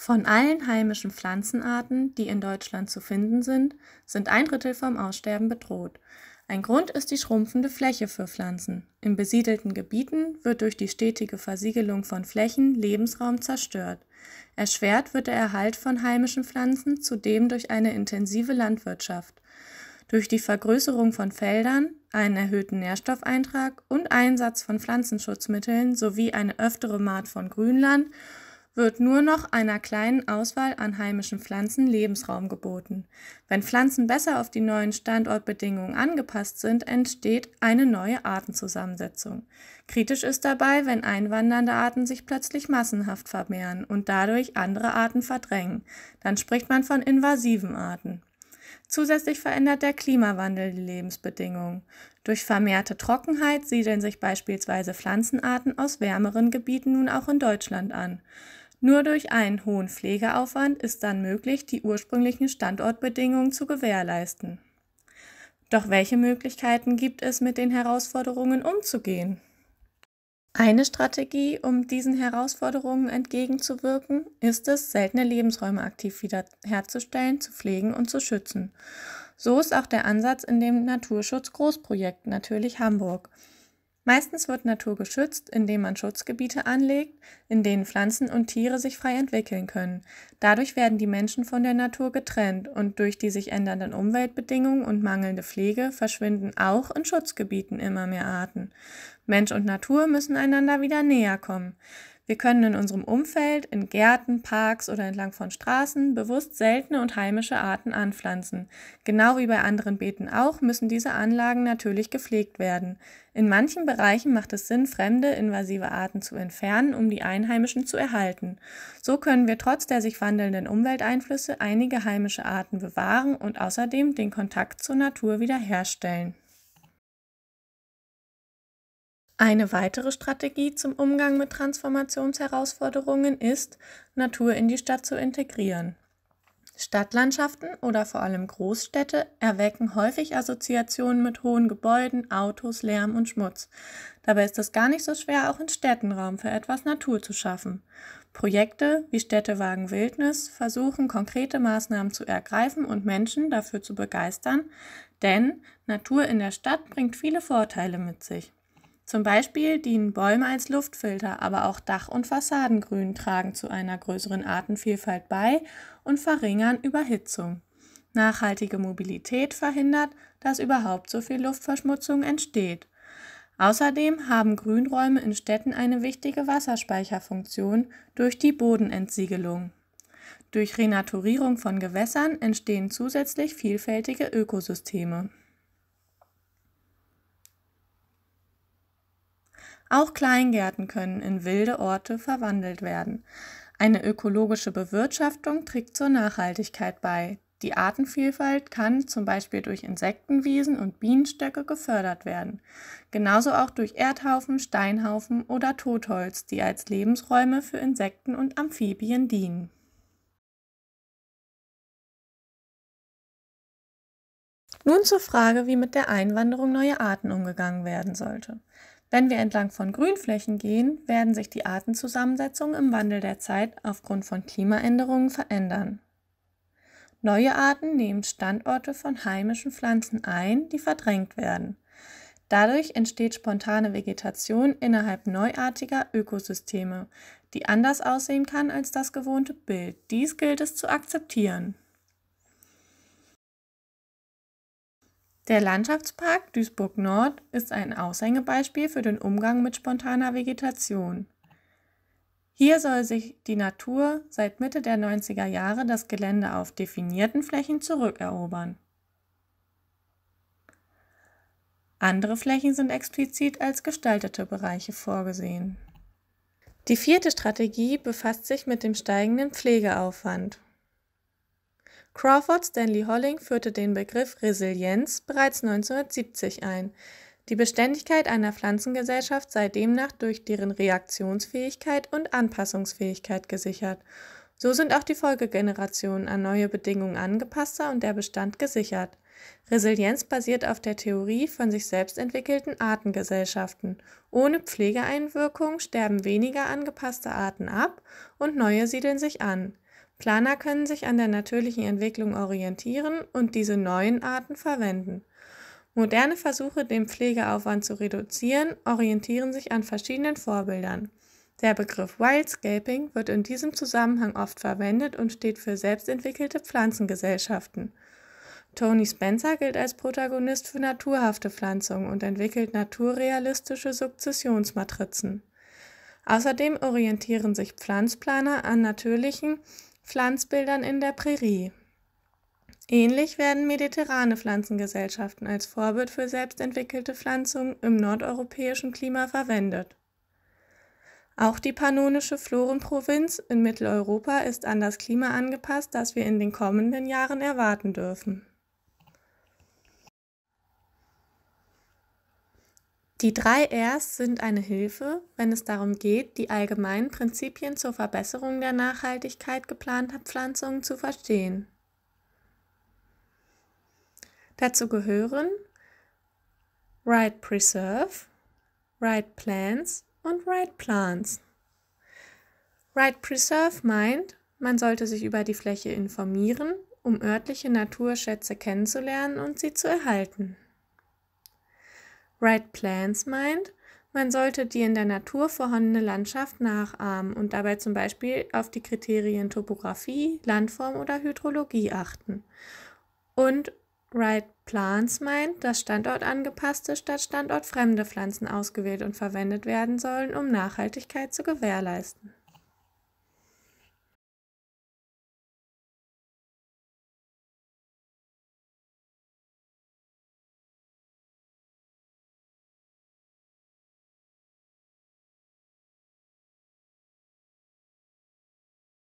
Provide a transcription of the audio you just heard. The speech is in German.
Von allen heimischen Pflanzenarten, die in Deutschland zu finden sind, sind ein Drittel vom Aussterben bedroht. Ein Grund ist die schrumpfende Fläche für Pflanzen. In besiedelten Gebieten wird durch die stetige Versiegelung von Flächen Lebensraum zerstört. Erschwert wird der Erhalt von heimischen Pflanzen zudem durch eine intensive Landwirtschaft. Durch die Vergrößerung von Feldern, einen erhöhten Nährstoffeintrag und Einsatz von Pflanzenschutzmitteln sowie eine öftere Maat von Grünland wird nur noch einer kleinen Auswahl an heimischen Pflanzen Lebensraum geboten. Wenn Pflanzen besser auf die neuen Standortbedingungen angepasst sind, entsteht eine neue Artenzusammensetzung. Kritisch ist dabei, wenn einwandernde Arten sich plötzlich massenhaft vermehren und dadurch andere Arten verdrängen. Dann spricht man von invasiven Arten. Zusätzlich verändert der Klimawandel die Lebensbedingungen. Durch vermehrte Trockenheit siedeln sich beispielsweise Pflanzenarten aus wärmeren Gebieten nun auch in Deutschland an. Nur durch einen hohen Pflegeaufwand ist dann möglich, die ursprünglichen Standortbedingungen zu gewährleisten. Doch welche Möglichkeiten gibt es, mit den Herausforderungen umzugehen? Eine Strategie, um diesen Herausforderungen entgegenzuwirken, ist es, seltene Lebensräume aktiv wiederherzustellen, zu pflegen und zu schützen. So ist auch der Ansatz in dem Naturschutz-Großprojekt Natürlich Hamburg. Meistens wird Natur geschützt, indem man Schutzgebiete anlegt, in denen Pflanzen und Tiere sich frei entwickeln können. Dadurch werden die Menschen von der Natur getrennt und durch die sich ändernden Umweltbedingungen und mangelnde Pflege verschwinden auch in Schutzgebieten immer mehr Arten. Mensch und Natur müssen einander wieder näher kommen. Wir können in unserem Umfeld, in Gärten, Parks oder entlang von Straßen bewusst seltene und heimische Arten anpflanzen. Genau wie bei anderen Beeten auch müssen diese Anlagen natürlich gepflegt werden. In manchen Bereichen macht es Sinn, fremde, invasive Arten zu entfernen, um die einheimischen zu erhalten. So können wir trotz der sich wandelnden Umwelteinflüsse einige heimische Arten bewahren und außerdem den Kontakt zur Natur wiederherstellen. Eine weitere Strategie zum Umgang mit Transformationsherausforderungen ist, Natur in die Stadt zu integrieren. Stadtlandschaften oder vor allem Großstädte erwecken häufig Assoziationen mit hohen Gebäuden, Autos, Lärm und Schmutz. Dabei ist es gar nicht so schwer, auch in Städtenraum für etwas Natur zu schaffen. Projekte wie Städtewagen Wildnis versuchen konkrete Maßnahmen zu ergreifen und Menschen dafür zu begeistern, denn Natur in der Stadt bringt viele Vorteile mit sich. Zum Beispiel dienen Bäume als Luftfilter, aber auch Dach- und Fassadengrün tragen zu einer größeren Artenvielfalt bei und verringern Überhitzung. Nachhaltige Mobilität verhindert, dass überhaupt so viel Luftverschmutzung entsteht. Außerdem haben Grünräume in Städten eine wichtige Wasserspeicherfunktion durch die Bodenentsiegelung. Durch Renaturierung von Gewässern entstehen zusätzlich vielfältige Ökosysteme. Auch Kleingärten können in wilde Orte verwandelt werden. Eine ökologische Bewirtschaftung trägt zur Nachhaltigkeit bei. Die Artenvielfalt kann zum Beispiel durch Insektenwiesen und Bienenstöcke gefördert werden. Genauso auch durch Erdhaufen, Steinhaufen oder Totholz, die als Lebensräume für Insekten und Amphibien dienen. Nun zur Frage, wie mit der Einwanderung neuer Arten umgegangen werden sollte. Wenn wir entlang von Grünflächen gehen, werden sich die Artenzusammensetzung im Wandel der Zeit aufgrund von Klimaänderungen verändern. Neue Arten nehmen Standorte von heimischen Pflanzen ein, die verdrängt werden. Dadurch entsteht spontane Vegetation innerhalb neuartiger Ökosysteme, die anders aussehen kann als das gewohnte Bild. Dies gilt es zu akzeptieren. Der Landschaftspark Duisburg Nord ist ein Aushängebeispiel für den Umgang mit spontaner Vegetation. Hier soll sich die Natur seit Mitte der 90er Jahre das Gelände auf definierten Flächen zurückerobern. Andere Flächen sind explizit als gestaltete Bereiche vorgesehen. Die vierte Strategie befasst sich mit dem steigenden Pflegeaufwand. Crawford Stanley Holling führte den Begriff Resilienz bereits 1970 ein. Die Beständigkeit einer Pflanzengesellschaft sei demnach durch deren Reaktionsfähigkeit und Anpassungsfähigkeit gesichert. So sind auch die Folgegenerationen an neue Bedingungen angepasster und der Bestand gesichert. Resilienz basiert auf der Theorie von sich selbst entwickelten Artengesellschaften. Ohne Pflegeeinwirkung sterben weniger angepasste Arten ab und neue siedeln sich an. Planer können sich an der natürlichen Entwicklung orientieren und diese neuen Arten verwenden. Moderne Versuche, den Pflegeaufwand zu reduzieren, orientieren sich an verschiedenen Vorbildern. Der Begriff Wildscaping wird in diesem Zusammenhang oft verwendet und steht für selbstentwickelte Pflanzengesellschaften. Tony Spencer gilt als Protagonist für naturhafte Pflanzungen und entwickelt naturrealistische Sukzessionsmatrizen. Außerdem orientieren sich Pflanzplaner an natürlichen Pflanzbildern in der Prärie. Ähnlich werden mediterrane Pflanzengesellschaften als Vorbild für selbstentwickelte Pflanzungen im nordeuropäischen Klima verwendet. Auch die pannonische Florenprovinz in Mitteleuropa ist an das Klima angepasst, das wir in den kommenden Jahren erwarten dürfen Die drei Rs sind eine Hilfe, wenn es darum geht, die allgemeinen Prinzipien zur Verbesserung der Nachhaltigkeit geplanter Pflanzungen zu verstehen. Dazu gehören Right Preserve, Right Plants und Right Plants. Right Preserve meint, man sollte sich über die Fläche informieren, um örtliche Naturschätze kennenzulernen und sie zu erhalten. Right Plans meint, man sollte die in der Natur vorhandene Landschaft nachahmen und dabei zum Beispiel auf die Kriterien Topographie, Landform oder Hydrologie achten. Und Right Plants meint, dass standortangepasste statt standortfremde Pflanzen ausgewählt und verwendet werden sollen, um Nachhaltigkeit zu gewährleisten.